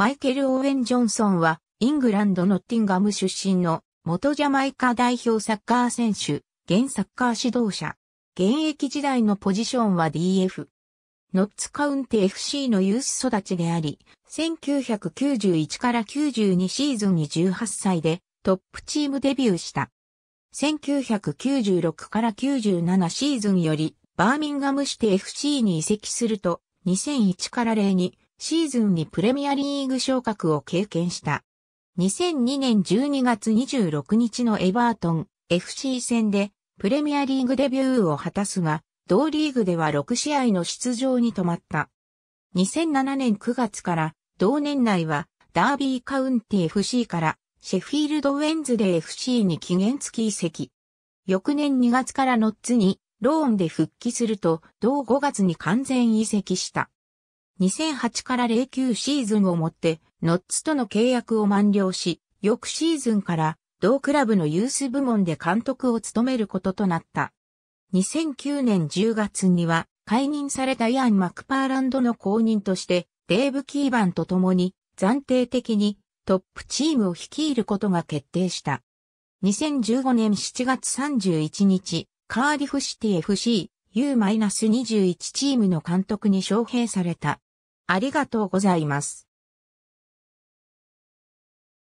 マイケル・オーウェン・ジョンソンは、イングランド・ノッティンガム出身の、元ジャマイカ代表サッカー選手、現サッカー指導者。現役時代のポジションは DF。ノッツカウンテ FC のユース育ちであり、1991から92シーズンに18歳でトップチームデビューした。1996から97シーズンよりバーミンガムシテ FC に移籍すると、2001から0にシーズンにプレミアリーグ昇格を経験した。2002年12月26日のエバートン FC 戦でプレミアリーグデビューを果たすが、同リーグでは6試合の出場に止まった。2007年9月から同年内はダービーカウンティ FC からシェフィールドウェンズデー FC に期限付き移籍。翌年2月からノッツにローンで復帰すると同5月に完全移籍した。2008から09シーズンをもってノッツとの契約を満了し、翌シーズンから同クラブのユース部門で監督を務めることとなった。2009年10月には解任されたイアン・マクパーランドの後任としてデーブ・キーバンと共に暫定的にトップチームを率いることが決定した。2015年7月31日、カーディフシティ FC U-21 チームの監督に招聘された。ありがとうございます。